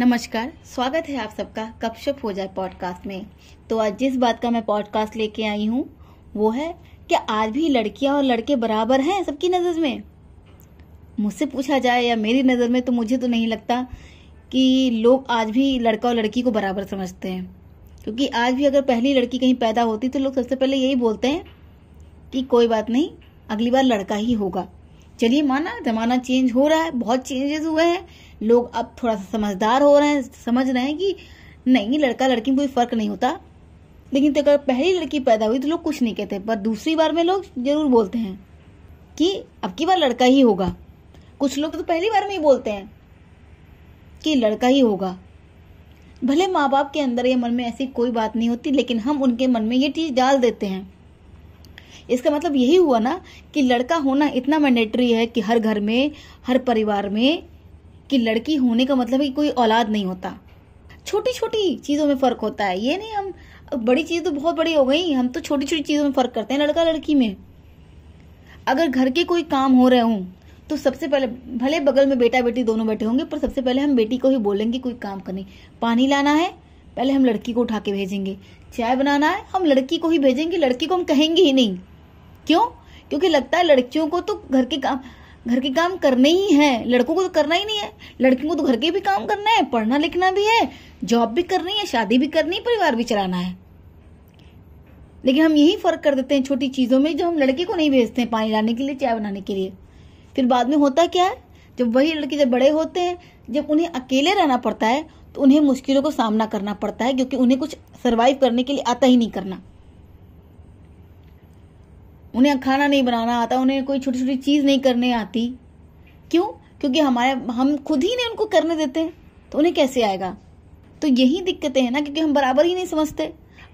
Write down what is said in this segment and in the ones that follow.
नमस्कार स्वागत है आप सबका कपशप हो जाए पॉडकास्ट में तो आज जिस बात का मैं पॉडकास्ट लेके आई हूँ वो है कि आज भी लड़कियाँ और लड़के बराबर हैं सबकी नज़र में मुझसे पूछा जाए या मेरी नज़र में तो मुझे तो नहीं लगता कि लोग आज भी लड़का और लड़की को बराबर समझते हैं क्योंकि आज भी अगर पहली लड़की कहीं पैदा होती तो लोग सबसे पहले यही बोलते हैं कि कोई बात नहीं अगली बार लड़का ही होगा चलिए माना जमाना चेंज हो रहा है बहुत चेंजेस हुए हैं लोग अब थोड़ा सा समझदार हो रहे हैं समझ रहे हैं कि नहीं लड़का लड़की में कोई फर्क नहीं होता लेकिन तो अगर पहली लड़की पैदा हुई तो लोग कुछ नहीं कहते पर दूसरी बार में लोग जरूर बोलते हैं कि अब की बार लड़का ही होगा कुछ लोग तो पहली बार में ही बोलते हैं कि लड़का ही होगा भले माँ बाप के अंदर या मन में ऐसी कोई बात नहीं होती लेकिन हम उनके मन में ये चीज़ डाल देते हैं इसका मतलब यही हुआ ना कि लड़का होना इतना मैंडेटरी है कि हर घर में हर परिवार में कि लड़की होने का मतलब है कि कोई औलाद नहीं होता छोटी छोटी चीज़ों में फ़र्क होता है ये नहीं हम बड़ी चीज़ तो बहुत बड़ी हो गई हम तो छोटी छोटी चीज़ों में फ़र्क करते हैं लड़का लड़की में अगर घर के कोई काम हो रहे हूं तो सबसे पहले भले बगल में बेटा बेटी दोनों बैठे होंगे पर सबसे पहले हम बेटी को ही बोलेंगे कोई काम करने पानी लाना है पहले हम लड़की को उठा के भेजेंगे चाय बनाना है हम लड़की को ही भेजेंगे लड़की को हम कहेंगे ही नहीं क्यों क्योंकि लगता है लड़कियों को तो घर के काम घर के काम करने ही हैं लड़कों को तो करना ही नहीं है लड़कियों को तो घर के भी काम करना है पढ़ना लिखना भी है जॉब भी करनी है शादी भी करनी है परिवार भी चलाना है लेकिन हम यही फर्क कर देते हैं छोटी चीज़ों में जो हम लड़के को नहीं भेजते हैं पानी लाने के लिए चाय बनाने के लिए फिर बाद में होता क्या है जब वही लड़के जब बड़े होते हैं जब उन्हें अकेले रहना पड़ता है तो उन्हें मुश्किलों का सामना करना पड़ता है क्योंकि उन्हें कुछ सर्वाइव करने के लिए आता ही नहीं करना उन्हें खाना नहीं बनाना आता उन्हें कोई छोटी छोटी चीज़ नहीं करने आती क्यों क्योंकि हमारे हम खुद ही नहीं उनको करने देते तो उन्हें कैसे आएगा तो यही दिक्कतें हैं ना क्योंकि हम बराबर ही नहीं समझते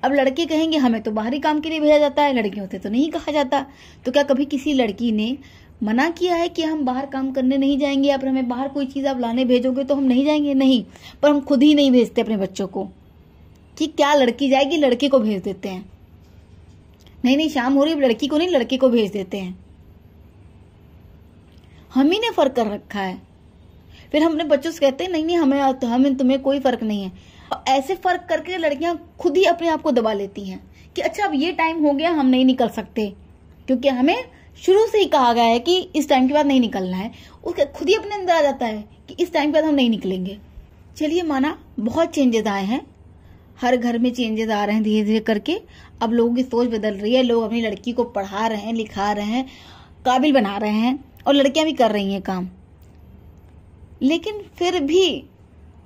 अब लड़के कहेंगे हमें तो बाहरी काम के लिए भेजा जाता है लड़कियों से तो नहीं कहा जाता तो क्या कभी किसी लड़की ने मना किया है कि हम बाहर काम करने नहीं जाएंगे या फिर हमें बाहर कोई चीज़ आप लाने भेजोगे तो हम नहीं जाएंगे नहीं पर हम खुद ही नहीं भेजते अपने बच्चों को कि क्या लड़की जाएगी लड़के को भेज देते हैं नहीं नहीं शाम हो रही लड़की को नहीं लड़के को भेज देते हैं हम ही ने फर्क कर रखा है फिर हमने बच्चों से कहते हैं नहीं नहीं हमें तो हमें तुम्हें कोई फर्क नहीं है और ऐसे फर्क करके लड़कियां खुद ही अपने आप को दबा लेती हैं कि अच्छा अब ये टाइम हो गया हम नहीं निकल सकते क्योंकि हमें शुरू से ही कहा गया है कि इस टाइम के बाद नहीं निकलना है उसके खुद ही अपने अंदर आ जाता है कि इस टाइम के बाद हम नहीं निकलेंगे चलिए माना बहुत चेंजेस आए हैं हर घर में चेंजेस आ रहे हैं धीरे धीरे करके अब लोगों की सोच बदल रही है लोग अपनी लड़की को पढ़ा रहे हैं लिखा रहे हैं काबिल बना रहे हैं और लड़कियां भी कर रही हैं काम लेकिन फिर भी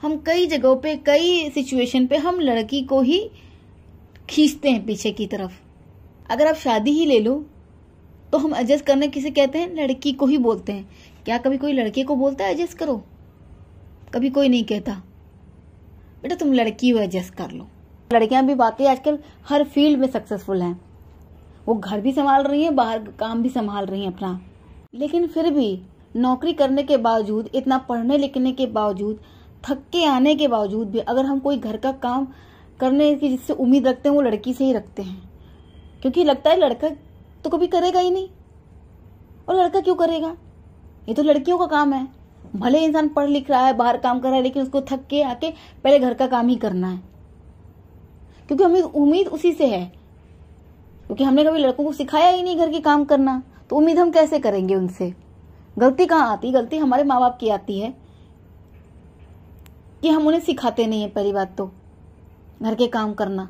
हम कई जगहों पे कई सिचुएशन पे हम लड़की को ही खींचते हैं पीछे की तरफ अगर आप शादी ही ले लो तो हम एडजस्ट करने किसे कहते हैं लड़की को ही बोलते हैं क्या कभी कोई लड़के को बोलता है एडजस्ट करो कभी कोई नहीं कहता बेटा तुम लड़की हो एडजस्ट कर लो लड़कियां भी बातें आजकल हर फील्ड में सक्सेसफुल हैं वो घर भी संभाल रही हैं बाहर काम भी संभाल रही हैं अपना लेकिन फिर भी नौकरी करने के बावजूद इतना पढ़ने लिखने के बावजूद थक के आने के बावजूद भी अगर हम कोई घर का काम करने की जिससे उम्मीद रखते हैं वो लड़की से ही रखते हैं क्योंकि लगता है लड़का तो कभी करेगा ही नहीं और लड़का क्यों करेगा ये तो लड़कियों का काम है भले इंसान पढ़ लिख रहा है बाहर काम कर रहा है लेकिन उसको थक के आके पहले घर का काम ही करना है क्योंकि हमें उम्मीद उसी से है क्योंकि हमने कभी लड़कों को सिखाया ही नहीं घर के काम करना तो उम्मीद हम कैसे करेंगे उनसे गलती कहाँ आती गलती हमारे माँ बाप की आती है कि हम उन्हें सिखाते नहीं है पहली बात तो घर के काम करना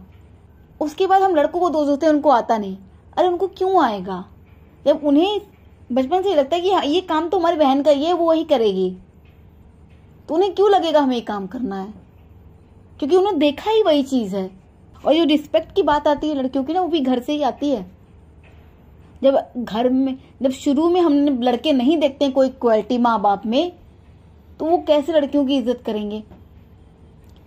उसके बाद हम लड़कों को दोष देते हैं उनको आता नहीं अरे उनको क्यों आएगा जब उन्हें बचपन से लगता है कि हाँ, ये काम तो हमारी बहन का ये वो ही करेगी तो उन्हें क्यों लगेगा हमें ये काम करना है क्योंकि उन्हें देखा ही वही चीज़ है और ये रिस्पेक्ट की बात आती है लड़कियों की ना वो भी घर से ही आती है जब घर में जब शुरू में हमने लड़के नहीं देखते हैं कोई क्वालिटी माँ बाप में तो वो कैसे लड़कियों की इज्जत करेंगे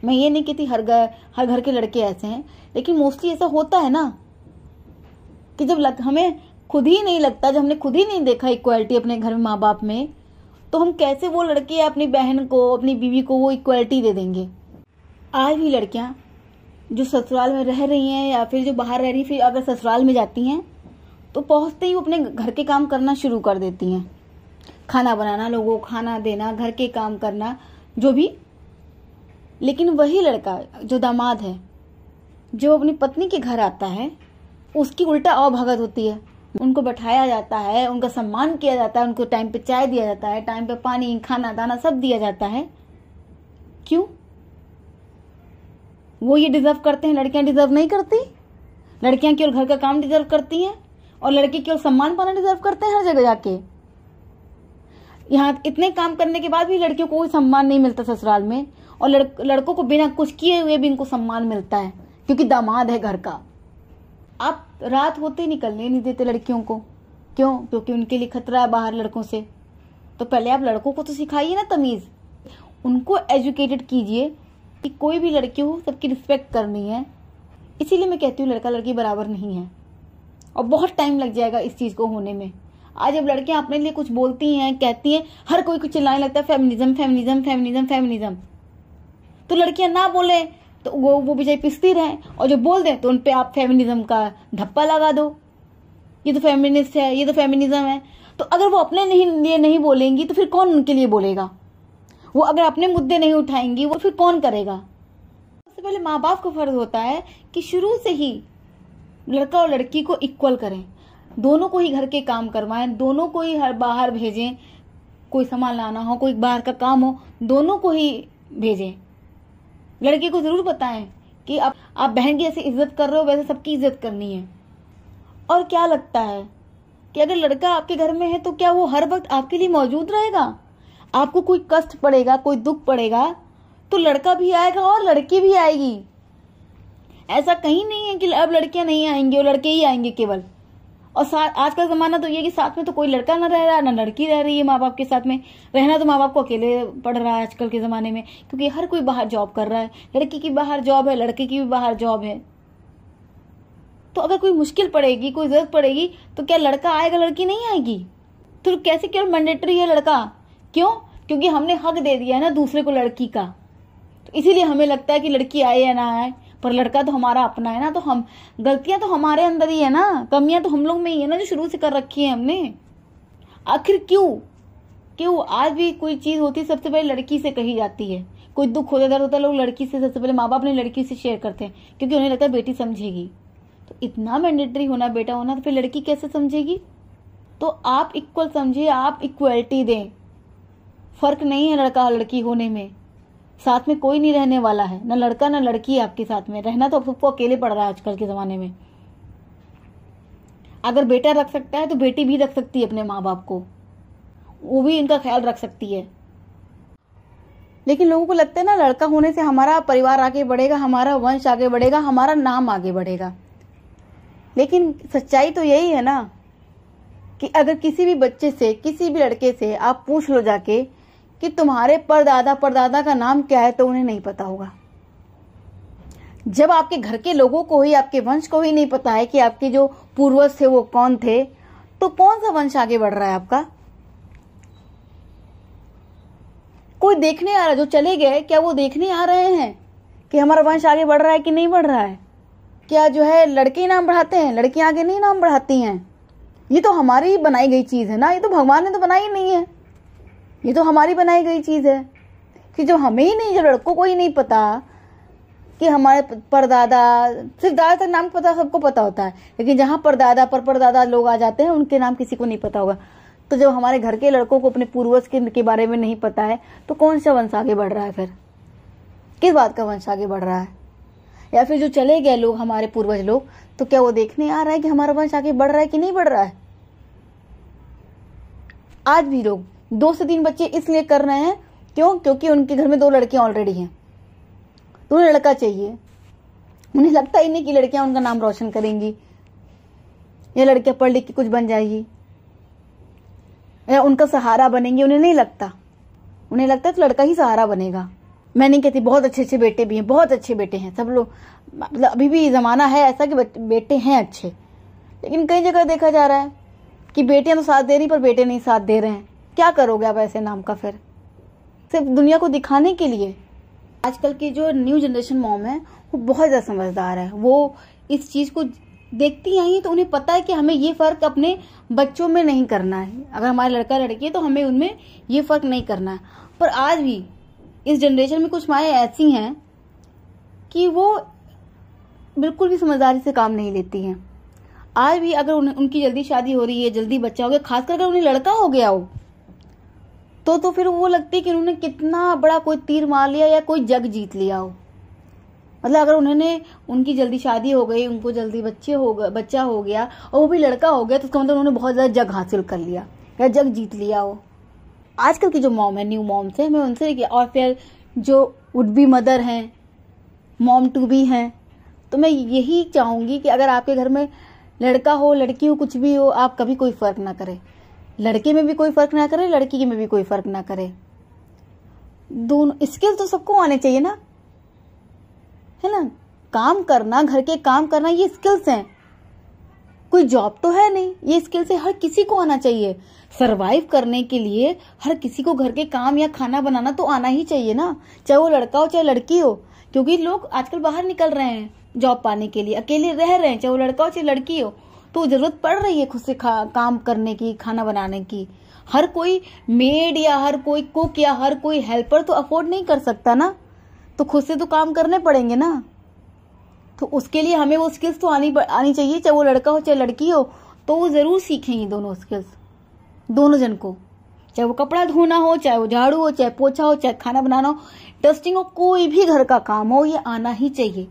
मैं ये नहीं कहती हर घर हर घर के लड़के ऐसे हैं लेकिन मोस्टली ऐसा होता है ना कि जब लग, हमें खुद ही नहीं लगता जब हमने खुद ही नहीं देखा इक्वालिटी अपने घर में माँ बाप में तो हम कैसे वो लड़के या अपनी बहन को अपनी बीवी को वो इक्वालिटी दे देंगे आज भी लड़कियां जो ससुराल में रह रही हैं या फिर जो बाहर रह रही फिर अगर ससुराल में जाती हैं तो पहुंचते ही वो अपने घर के काम करना शुरू कर देती हैं खाना बनाना लोगों को खाना देना घर के काम करना जो भी लेकिन वही लड़का जो दामाद है जो अपनी पत्नी के घर आता है उसकी उल्टा अभगत होती है उनको बैठाया जाता है उनका सम्मान किया जाता है उनको टाइम पे चाय दिया जाता है टाइम पे पानी खाना दाना सब दिया जाता है क्यों वो ये डिजर्व करते हैं लड़कियां डिजर्व नहीं करती लड़कियां केवल घर का काम डिजर्व करती हैं और लड़के केवल सम्मान पाना डिजर्व करते हैं हर जगह जाके यहाँ इतने काम करने के बाद भी लड़कियों को कोई सम्मान नहीं मिलता ससुराल में और लड़कों को बिना कुछ किए हुए भी इनको सम्मान मिलता है क्योंकि दामाद है घर का आप रात होते निकलने नहीं देते लड़कियों को क्यों क्योंकि उनके लिए खतरा है बाहर लड़कों से तो पहले आप लड़कों को तो सिखाइए ना तमीज़ उनको एजुकेटेड कीजिए कि कोई भी लड़की हो सबकी रिस्पेक्ट करनी है इसीलिए मैं कहती हूँ लड़का लड़की बराबर नहीं है और बहुत टाइम लग जाएगा इस चीज़ को होने में आज अब लड़कियां अपने लिए कुछ बोलती हैं कहती हैं हर कोई कुछ चिल्लाने लगता है फेमिनिज्म फेमिनिज्म फेमिनिज्म फेमिनिज्म तो लड़कियां ना बोले तो वो वो बेचारे पिसती रहें और जो बोल दें तो उन पर आप फेमिनिज्म का धप्पा लगा दो ये तो फेमिनिस्ट है ये तो फेमिनिज्म है तो अगर वो अपने नहीं लिए नहीं बोलेंगी तो फिर कौन उनके लिए बोलेगा वो अगर अपने मुद्दे नहीं उठाएंगी वो फिर कौन करेगा सबसे पहले माँ बाप का फर्ज होता है कि शुरू से ही लड़का और लड़की को इक्वल करें दोनों को ही घर के काम करवाएं दोनों को ही हर बाहर भेजें कोई सामान लाना हो कोई बाहर का काम हो दोनों को ही भेजें लड़के को ज़रूर बताएं कि आप आप बहन की जैसे इज्जत कर रहे हो वैसे सबकी इज्जत करनी है और क्या लगता है कि अगर लड़का आपके घर में है तो क्या वो हर वक्त आपके लिए मौजूद रहेगा आपको कोई कष्ट पड़ेगा कोई दुख पड़ेगा तो लड़का भी आएगा और लड़की भी आएगी ऐसा कहीं नहीं है कि अब लड़कियां नहीं आएंगी और लड़के ही आएंगे केवल और साथ आज का जमाना तो ये कि साथ में तो कोई लड़का ना रह रहा ना लड़की रह रही है माँ बाप के साथ में रहना तो माँ बाप को अकेले पड़ रहा है आजकल के ज़माने में क्योंकि हर कोई बाहर जॉब कर रहा है लड़की की बाहर जॉब है लड़के की भी बाहर जॉब है तो अगर कोई मुश्किल पड़ेगी कोई ज़रूरत पड़ेगी तो क्या लड़का आएगा लड़की नहीं आएगी तो कैसे क्यों मैंडेटरी है लड़का क्यों क्योंकि हमने हक दे दिया है ना दूसरे को लड़की का तो इसीलिए हमें लगता है कि लड़की आए या ना आए पर लड़का तो हमारा अपना है ना तो हम गलतियां तो हमारे अंदर ही है ना कमियां तो हम लोग में ही है ना जो शुरू से कर रखी है हमने आखिर क्यों क्यों आज भी कोई चीज होती है सबसे पहले लड़की से कही जाती है कोई दुख होता दर्द होता है लोग लड़की से सबसे पहले माँ बाप अपनी लड़की से शेयर करते हैं क्योंकि उन्हें लगता है बेटी समझेगी तो इतना मैंडेटरी होना बेटा होना तो फिर लड़की कैसे समझेगी तो आप इक्वल समझिए आप इक्वलिटी दें फर्क नहीं है लड़का लड़की होने में साथ में कोई नहीं रहने वाला है ना लड़का ना लड़की है आपके साथ में रहना तो सबको अकेले पड़ रहा है आजकल के ज़माने में अगर बेटा रख सकता है तो बेटी भी रख सकती है अपने माँ बाप को वो भी इनका ख्याल रख सकती है लेकिन लोगों को लगता है ना लड़का होने से हमारा परिवार आगे बढ़ेगा हमारा वंश आगे बढ़ेगा हमारा नाम आगे बढ़ेगा लेकिन सच्चाई तो यही है ना कि अगर किसी भी बच्चे से किसी भी लड़के से आप पूछ लो जाके कि तुम्हारे परदादा परदादा का नाम क्या है तो उन्हें नहीं पता होगा जब आपके घर के लोगों को ही आपके वंश को ही नहीं पता है कि आपके जो पूर्वज थे वो कौन थे तो कौन सा वंश आगे बढ़ रहा है आपका कोई देखने आ रहा जो चले गए क्या वो देखने आ रहे हैं कि हमारा वंश आगे बढ़ रहा है कि नहीं बढ़ रहा है क्या जो है लड़के नाम बढ़ाते हैं लड़कियां आगे नहीं नाम बढ़ाती हैं ये तो हमारी ही बनाई गई चीज़ है ना ये तो भगवान ने तो बनाई नहीं है ये तो हमारी बनाई गई चीज़ है कि जो हमें ही नहीं जो लड़कों को ही नहीं पता कि हमारे परदादा सिर्फ दादा का नाम पता सबको पता होता है लेकिन जहाँ परदादा पर परदादा लोग आ जाते हैं उनके नाम किसी को नहीं पता होगा तो जब हमारे घर के लड़कों को अपने पूर्वज के, के बारे में नहीं पता है तो कौन सा वंश आगे बढ़ रहा है फिर किस बात का वंश आगे बढ़ रहा है या फिर जो चले गए लोग हमारे पूर्वज लोग तो क्या वो देखने आ रहा है कि हमारा वंश आगे बढ़ रहा है कि नहीं बढ़ रहा है आज भी लोग दो से तीन बच्चे इसलिए कर रहे हैं क्यों क्योंकि उनके घर में दो लड़कियां ऑलरेडी हैं तो उन्हें लड़का चाहिए उन्हें लगता ही नहीं कि लड़कियां उनका नाम रोशन करेंगी या लड़कियां पढ़ लिख के कुछ बन जाएगी या उनका सहारा बनेंगी उन्हें नहीं लगता उन्हें लगता है तो लड़का ही सहारा बनेगा मैं नहीं कहती बहुत अच्छे अच्छे बेटे भी हैं बहुत अच्छे बेटे हैं सब लोग मतलब अभी भी ज़माना है ऐसा कि बेटे हैं अच्छे लेकिन कई जगह देखा जा रहा है कि बेटियां तो साथ दे रही पर बेटे नहीं साथ दे रहे हैं क्या करोगे आप ऐसे नाम का फिर सिर्फ दुनिया को दिखाने के लिए आजकल की जो न्यू जनरेशन मॉम है वो बहुत ज़्यादा समझदार है वो इस चीज़ को देखती आई तो उन्हें पता है कि हमें ये फ़र्क अपने बच्चों में नहीं करना है अगर हमारे लड़का लड़की है तो हमें उनमें ये फ़र्क नहीं करना है पर आज भी इस जनरेशन में कुछ माएँ ऐसी हैं कि वो बिल्कुल भी समझदारी से काम नहीं लेती हैं आज भी अगर उन, उनकी जल्दी शादी हो रही है जल्दी बच्चा हो गया खासकर अगर उन्हें लड़का हो गया हो तो तो फिर वो लगती है कि उन्होंने कितना बड़ा कोई तीर मार लिया या कोई जग जीत लिया हो मतलब अगर उन्होंने उनकी जल्दी शादी हो गई उनको जल्दी बच्चे हो गए बच्चा हो गया और वो भी लड़का हो गया तो उसका मतलब उन्होंने बहुत ज़्यादा जग हासिल कर लिया या जग जीत लिया हो आजकल की जो मॉम है न्यू मॉम्स है मैं उनसे और फिर जो वुड बी मदर हैं मॉम टू बी हैं तो मैं यही चाहूंगी कि अगर आपके घर में लड़का हो लड़की हो कुछ भी हो आप कभी कोई फ़र्क ना करें लड़के में भी कोई फर्क ना करे लड़की में भी कोई फर्क ना करे दोनों स्किल तो सबको आने चाहिए ना है ना काम करना घर के काम करना ये स्किल्स हैं कोई जॉब तो है नहीं ये स्किल से हर किसी को आना चाहिए सरवाइव करने के लिए हर किसी को घर के काम या खाना बनाना तो आना ही चाहिए ना चाहे वो लड़का हो चाहे लड़की हो क्योंकि लोग आजकल बाहर निकल रहे हैं जॉब पाने के लिए अकेले रह रहे हैं चाहे वो लड़का हो चाहे लड़की हो तो जरूरत पड़ रही है खुद से काम करने की खाना बनाने की हर कोई मेड या हर कोई कुक या हर कोई हेल्पर तो अफोर्ड नहीं कर सकता ना तो खुद से तो काम करने पड़ेंगे ना तो उसके लिए हमें वो स्किल्स तो आनी आनी चाहिए चाहे वो लड़का हो चाहे लड़की हो तो वो ज़रूर सीखेंगे दोनों स्किल्स दोनों जन को चाहे वो कपड़ा धोना हो चाहे वो झाड़ू हो चाहे पोछा हो चाहे खाना बनाना हो डस्टिंग हो कोई भी घर का काम हो ये आना ही चाहिए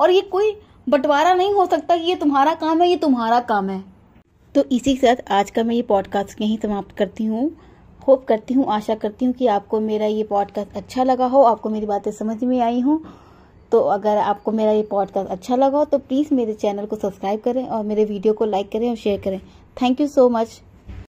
और ये कोई बंटवारा नहीं हो सकता कि ये तुम्हारा काम है ये तुम्हारा काम है तो इसी के साथ आज का मैं ये पॉडकास्ट यहीं समाप्त करती हूँ होप करती हूँ आशा करती हूँ कि आपको मेरा ये पॉडकास्ट अच्छा लगा हो आपको मेरी बातें समझ में आई हों तो अगर आपको मेरा ये पॉडकास्ट अच्छा लगा हो तो प्लीज़ मेरे चैनल को सब्सक्राइब करें और मेरे वीडियो को लाइक करें और शेयर करें थैंक यू सो मच